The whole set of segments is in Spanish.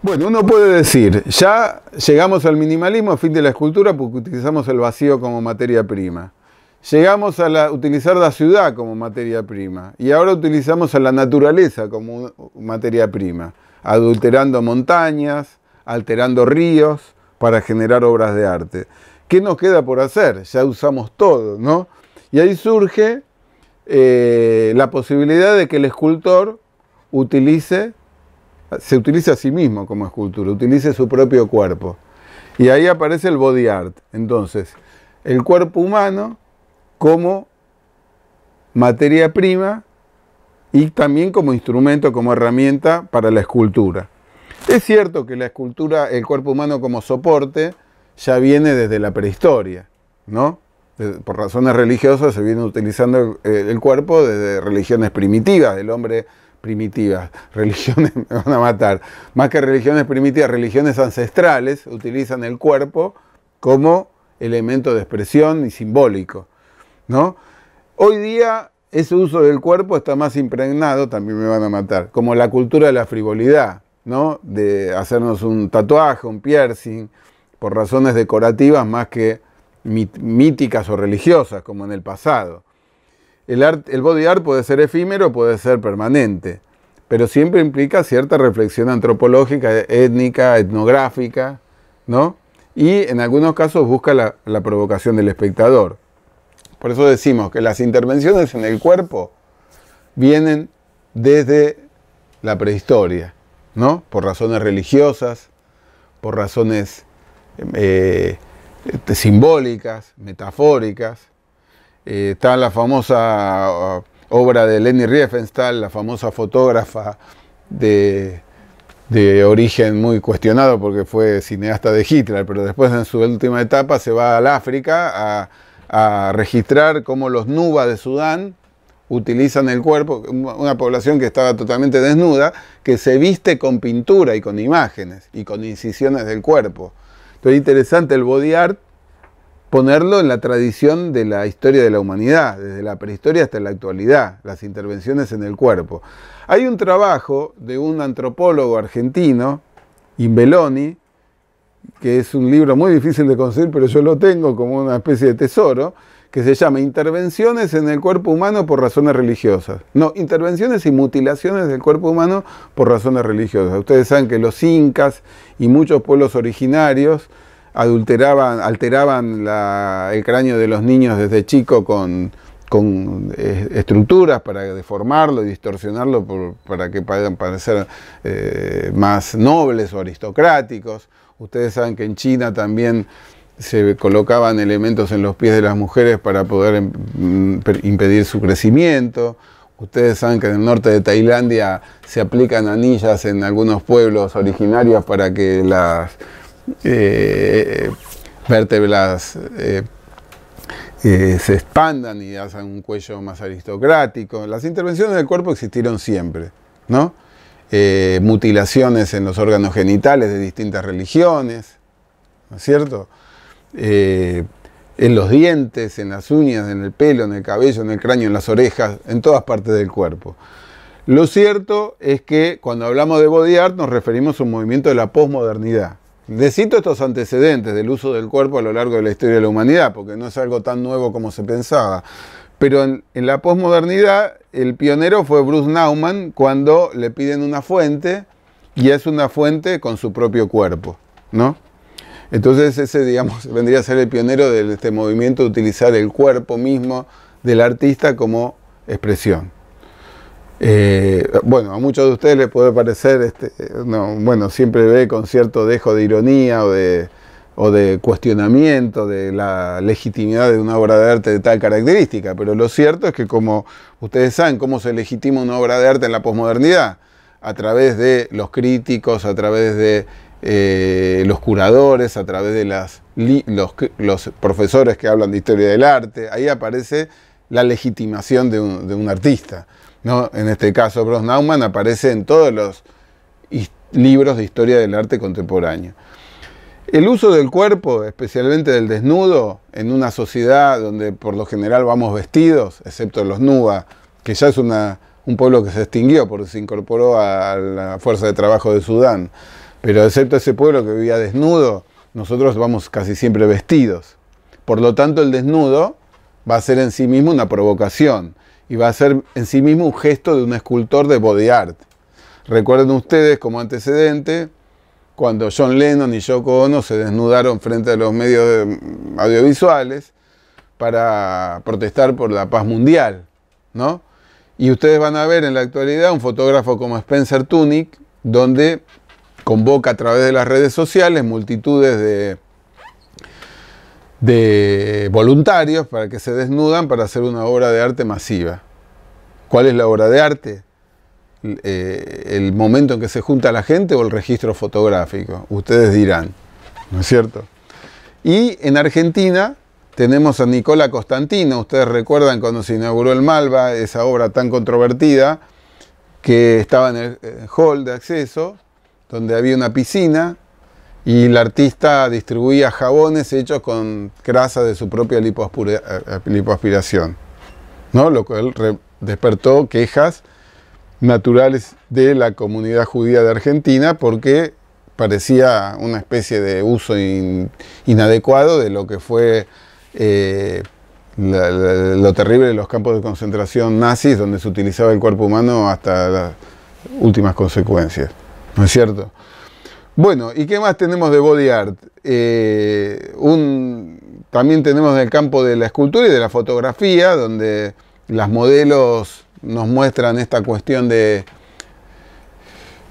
Bueno, uno puede decir, ya llegamos al minimalismo a fin de la escultura porque utilizamos el vacío como materia prima. Llegamos a utilizar la ciudad como materia prima y ahora utilizamos a la naturaleza como materia prima, adulterando montañas, alterando ríos para generar obras de arte. ¿Qué nos queda por hacer? Ya usamos todo, ¿no? Y ahí surge eh, la posibilidad de que el escultor utilice se utiliza a sí mismo como escultura, utiliza su propio cuerpo. Y ahí aparece el body art. Entonces, el cuerpo humano como materia prima y también como instrumento, como herramienta para la escultura. Es cierto que la escultura, el cuerpo humano como soporte, ya viene desde la prehistoria, ¿no? Por razones religiosas se viene utilizando eh, el cuerpo desde religiones primitivas, del hombre primitivas, religiones, me van a matar, más que religiones primitivas, religiones ancestrales utilizan el cuerpo como elemento de expresión y simbólico. ¿no? Hoy día ese uso del cuerpo está más impregnado, también me van a matar, como la cultura de la frivolidad, ¿no? de hacernos un tatuaje, un piercing, por razones decorativas más que míticas o religiosas, como en el pasado. El, body art puede ser efímero, puede ser permanente, pero siempre implica cierta reflexión antropológica, étnica, etnográfica, ¿no? Y en algunos casos busca la, provocación del espectador. Por eso decimos que las intervenciones en el cuerpo vienen desde la prehistoria, ¿no? Por razones religiosas, por razones eh, eh, simbólicas, metafóricas, eh, está la famosa uh, obra de Leni Riefenstahl, la famosa fotógrafa de, origen muy cuestionado porque fue cineasta de Hitler, pero después en su última etapa se va al África a, registrar cómo los nubas de Sudán utilizan el cuerpo, una población que estaba totalmente desnuda, que se viste con pintura y con imágenes y con incisiones del cuerpo. Entonces interesante el body art ponerlo en la tradición de la historia de la humanidad, desde la prehistoria hasta la actualidad, las intervenciones en el cuerpo. Hay un trabajo de un antropólogo argentino, Imbeloni, que es un libro muy difícil de conseguir, pero yo lo tengo como una especie de tesoro, que se llama Intervenciones en el cuerpo humano por razones religiosas. No, intervenciones y mutilaciones del cuerpo humano por razones religiosas. Ustedes saben que los incas y muchos pueblos originarios, adulteraban, alteraban el cráneo de los niños desde chico con, con eh, estructuras para deformarlo y distorsionarlo para que puedan parecer eh, más nobles o aristocráticos. Ustedes saben que en China también se colocaban elementos en los pies de las mujeres para poder em, mm, impedir su crecimiento. Ustedes saben que en el norte de Tailandia se aplican anillas en algunos pueblos originarios para que las eh, vértebras eh, eh, se expandan y hacen un cuello más aristocrático. Las intervenciones del cuerpo existieron siempre, ¿no? mutilaciones en los órganos genitales de distintas religiones, ¿no es cierto? en los dientes, en las uñas, en el pelo, en el cabello, en el cráneo, en las orejas, en todas partes del cuerpo. Lo cierto es que cuando hablamos de body art nos referimos a un movimiento de la posmodernidad, Decito estos antecedentes del uso del cuerpo a lo largo de la historia de la humanidad, porque no es algo tan nuevo como se pensaba. Pero en, la posmodernidad, el pionero fue Bruce Nauman cuando le piden una fuente y es una fuente con su propio cuerpo, ¿no? Entonces ese, digamos, vendría a ser el pionero de este movimiento de utilizar el cuerpo mismo del artista como expresión. Eh, bueno, a muchos de ustedes les puede parecer, este, bueno, siempre ve con cierto dejo de ironía o de, cuestionamiento de la legitimidad de una obra de arte de tal característica, pero lo cierto es que como ustedes saben cómo se legitima una obra de arte en la posmodernidad, a través de los críticos, a través de eh, los curadores, a través de los, profesores que hablan de historia del arte, ahí aparece la legitimación de un artista. En este caso, Bros aparece en todos los libros de historia del arte contemporáneo. El uso del cuerpo, especialmente del desnudo, en una sociedad donde por lo general vamos vestidos, excepto los Nuba, que ya es un pueblo que se extinguió porque se incorporó a la fuerza de trabajo de Sudán, pero excepto ese pueblo que vivía desnudo, nosotros vamos casi siempre vestidos. Por lo tanto, el desnudo va a ser en sí mismo una provocación y va a ser en sí mismo un gesto de un escultor de body art. Recuerden ustedes como antecedente cuando John Lennon y Yoko Ono se desnudaron frente a los medios mm, audiovisuales para protestar por la paz mundial, ¿no? Y ustedes van a ver en la actualidad un fotógrafo como Spencer Tunick, donde convoca a través de las redes sociales multitudes de de voluntarios para que se desnudan para hacer una obra de arte masiva. ¿Cuál es la obra de arte? Eh, el momento en que se junta la gente o el registro fotográfico. Ustedes dirán, ¿no es cierto? Y en Argentina tenemos a Nicola Constantino. Ustedes recuerdan cuando se inauguró el Malva, esa obra tan controvertida, que estaba en el hall de acceso, donde había una piscina y la artista distribuía jabones hechos con grasa de su propia eh, lipoaspiración, ¿no? lo cual despertó quejas naturales de la comunidad judía de Argentina porque parecía una especie de uso inadecuado de lo que fue eh, lo terrible de los campos de concentración nazis donde se utilizaba el cuerpo humano hasta las últimas consecuencias. ¿No es cierto? Bueno, ¿y qué más tenemos de body art? Eh, también tenemos en el campo de la escultura y de la fotografía, donde las modelos nos muestran esta cuestión de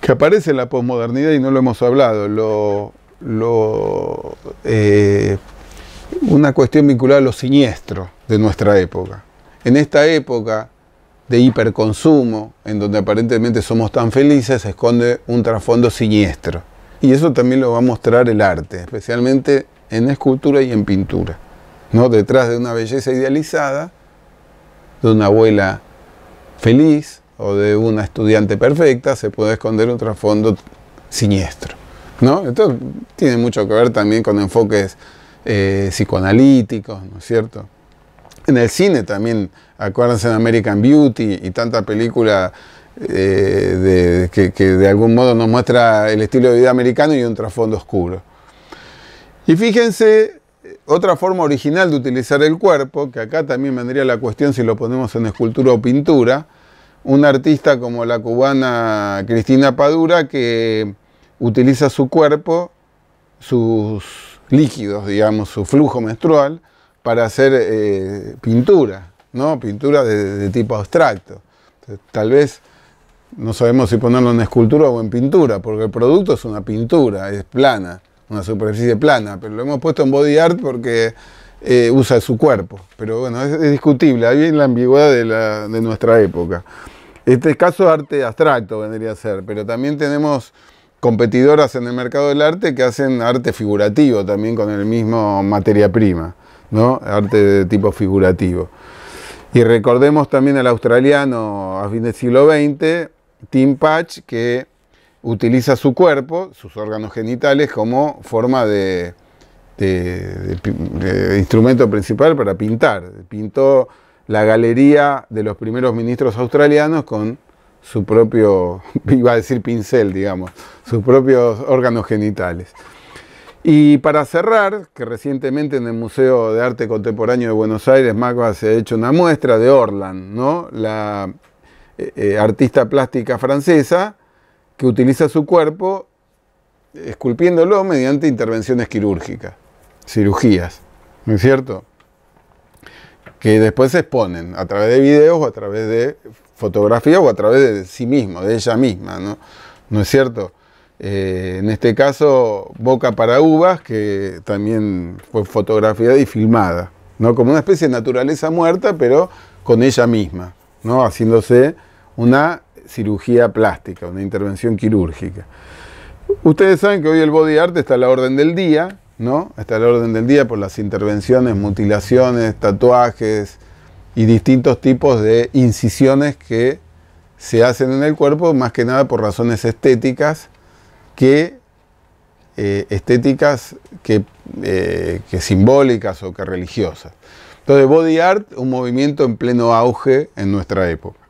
que aparece en la posmodernidad y no lo hemos hablado, eh, una cuestión vinculada a lo siniestro de nuestra época. En esta época de hiperconsumo, en donde aparentemente somos tan felices, se esconde un trasfondo siniestro y eso también lo va a mostrar el arte, especialmente en escultura y en pintura. ¿no? Detrás de una belleza idealizada, de una abuela feliz o de una estudiante perfecta, se puede esconder un trasfondo siniestro. ¿no? Esto tiene mucho que ver también con enfoques eh, psicoanalíticos, ¿no es cierto? En el cine también, acuérdense de American Beauty y tanta película eh, que, de algún modo nos muestra el estilo de vida americano y un trasfondo oscuro. Y fíjense, otra forma original de utilizar el cuerpo, que acá también vendría la cuestión si lo ponemos en escultura o pintura, un artista como la cubana Cristina Padura que utiliza su cuerpo, sus líquidos, digamos, su flujo menstrual, para hacer eh, pintura, ¿no? Pintura de, tipo abstracto. tal vez no sabemos si ponerlo en escultura o en pintura, porque el producto es una pintura, es plana, una superficie plana, pero lo hemos puesto en body art porque eh, usa su cuerpo. Pero bueno, es, discutible, ahí viene la ambigüedad de, nuestra época. Este caso arte abstracto vendría a ser, pero también tenemos competidoras en el mercado del arte que hacen arte figurativo también con el mismo materia prima, ¿no? Arte de tipo figurativo. Y recordemos también al australiano a fin del siglo XX, Tim Patch que utiliza su cuerpo, sus órganos genitales, como forma de, instrumento principal para pintar. Pintó la galería de los primeros ministros australianos con su propio, iba a decir pincel, digamos, sus propios órganos genitales. Y para cerrar, que recientemente en el Museo de Arte Contemporáneo de Buenos Aires, MACBA se ha hecho una muestra de Orland, ¿no? La eh, eh, artista plástica francesa que utiliza su cuerpo esculpiéndolo mediante intervenciones quirúrgicas, cirugías, ¿no es cierto? Que después se exponen a través de videos o a través de fotografía o a través de sí mismo, de ella misma, ¿no? es cierto? Eh, en este caso, Boca para Uvas, que también fue fotografiada y filmada, ¿no? Como una especie de naturaleza muerta, pero con ella misma, ¿no? Haciéndose una cirugía plástica, una intervención quirúrgica. Ustedes saben que hoy el body art está a la orden del día, ¿no? Está a la orden del día por las intervenciones, mutilaciones, tatuajes y distintos tipos de incisiones que se hacen en el cuerpo, más que nada por razones estéticas que eh, estéticas que, eh, que, simbólicas o que religiosas. Entonces, body art, un movimiento en pleno auge en nuestra época.